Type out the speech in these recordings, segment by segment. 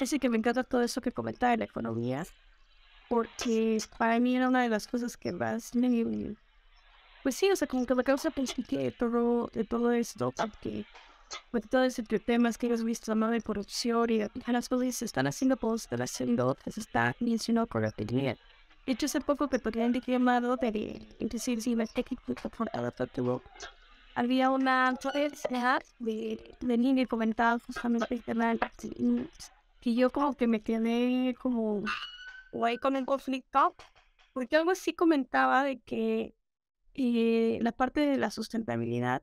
Así que me encanta todo eso que comentaba de la economía, porque para mí era una de las cosas que más me... Pues sí, o sea, como que me causa pensar todo, de todo esto, porque con pues todos estos temas que hemos visto, ¿no? De producción y de las cosas se están haciendo, pues están haciendo, se está mencionando correctamente. De hecho, hace poco que podrían de llamado de decir si me por adaptativo. Había una pues, de, de niña comentaba justamente pues, de la que yo como que me tiene como ahí con el conflicto, porque algo así comentaba de que eh, la parte de la sustentabilidad,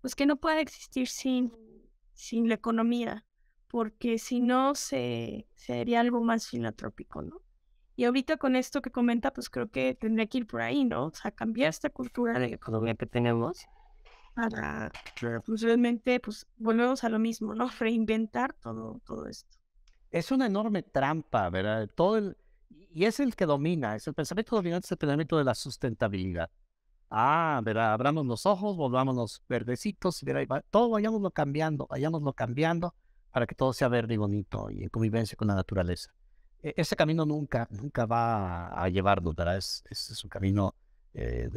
pues que no puede existir sin, sin la economía, porque si no se sería algo más filantrópico, ¿no? Y ahorita con esto que comenta, pues creo que tendría que ir por ahí, ¿no? O sea, cambiar esta cultura de economía que tenemos para pues, realmente, pues volvemos a lo mismo, ¿no? Reinventar todo, todo esto es una enorme trampa, ¿verdad? Todo el, y es el que domina, es el pensamiento dominante, es el pensamiento de la sustentabilidad. Ah, ¿verdad? Abramos los ojos, volvámonos verdecitos, ¿verdad? todo vayámoslo cambiando, vayámoslo cambiando para que todo sea verde y bonito y en convivencia con la naturaleza. E, ese camino nunca, nunca va a, llevarnos, ¿verdad? Es, es, un camino eh,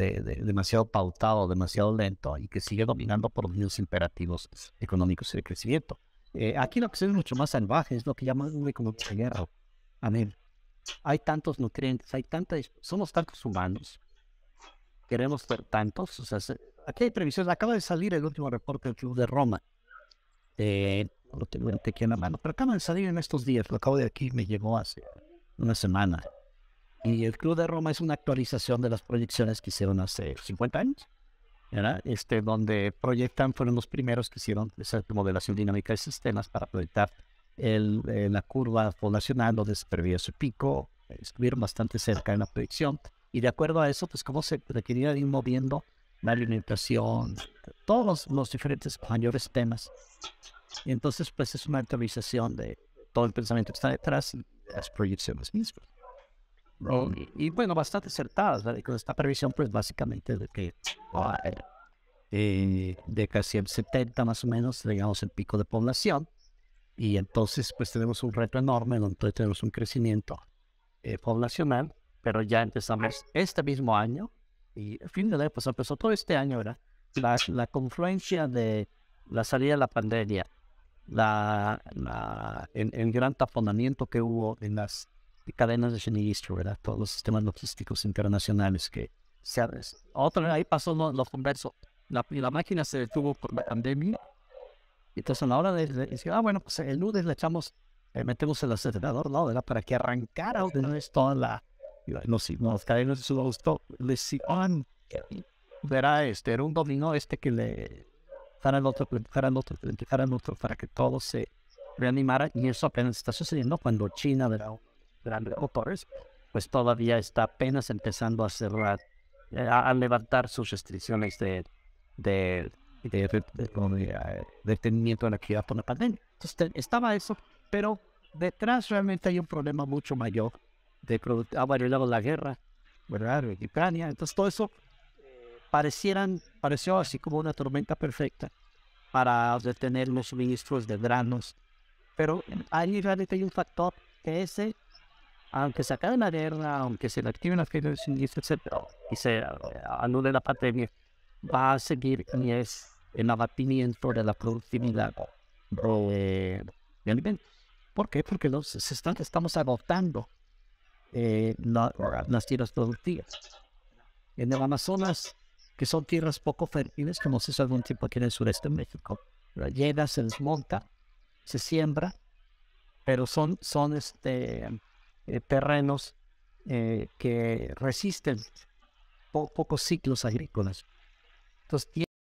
demasiado pautado, demasiado lento y que sigue dominando por los mismos imperativos económicos y de crecimiento. Eh, aquí aquí que se es mucho más salvaje, es lo que llaman un economía guerra. Amén. Hay tantos nutrientes, hay tantas, somos tantos humanos, queremos ser tantos. O sea, aquí hay previsiones. Acaba de salir el último reporte del Club de Roma. Eh, lo tengo en la mano, pero acaba de salir en estos días. Lo acabo de aquí, me llegó hace una semana. Y el Club de Roma es una actualización de las proyecciones que hicieron hace 50 años. Este, donde proyectan, fueron los primeros que hicieron esa modelación dinámica de sistemas para proyectar el, eh, la curva poblacional donde se prevía su pico, estuvieron bastante cerca en la predicción. Y de acuerdo a eso, pues cómo se requería ir moviendo la alimentación, todos los, diferentes mayores temas. Y entonces, pues es una actualización de todo el pensamiento que está detrás y las proyecciones mismas. Y, bueno, bastante acertadas, Con esta previsión, pues básicamente de que ah, eh, de casi el 70 más o menos, llegamos el pico de población. Y entonces, pues tenemos un reto enorme, donde tenemos un crecimiento eh, poblacional, pero ya empezamos este mismo año, y el fin de año, pues empezó todo este año, ¿verdad? La, la confluencia de la salida de la pandemia, la, el, el gran taponamiento que hubo en las cadenas de suministro, ¿verdad? Todos los sistemas logísticos internacionales que se Otro, ahí pasó lo, converso. La, la, máquina se detuvo por la pandemia. Entonces, a la hora de, decir, ah, bueno, pues el lunes le echamos, eh, metemos el acelerador, lado, ¿verdad? Para que arrancara de vez toda la, no, las cadenas de suministro. Lesión, ah, verá, este, era un dominó este que le para el otro, para el otro, para el otro, para que todo se reanimara. Y eso apenas está sucediendo cuando China, ¿verdad? grandes autores pues todavía está apenas empezando a cerrar, eh, a, levantar sus restricciones de, eh, detenimiento de la actividad por la pandemia. Entonces estaba eso, pero detrás realmente hay un problema mucho mayor de ah, bueno, de la guerra, ¿verdad? Ucrania, entonces todo eso eh, parecieran, pareció así como una tormenta perfecta para detener los suministros de granos. Pero ahí realmente hay un factor que ese aunque se acabe la guerra, aunque se le activen las caídas y se eh, anule la pandemia, va a seguir y es el abatimiento de la productividad de, de alimentos. ¿Por qué? Porque los, estamos agotando eh, las tierras productivas. En el Amazonas, que son tierras poco fértiles, como se hizo algún tiempo aquí en el sureste de México, llega, se desmonta, se siembra, pero son, son este, eh, terrenos eh, que resisten pocos ciclos agrícolas. Entonces,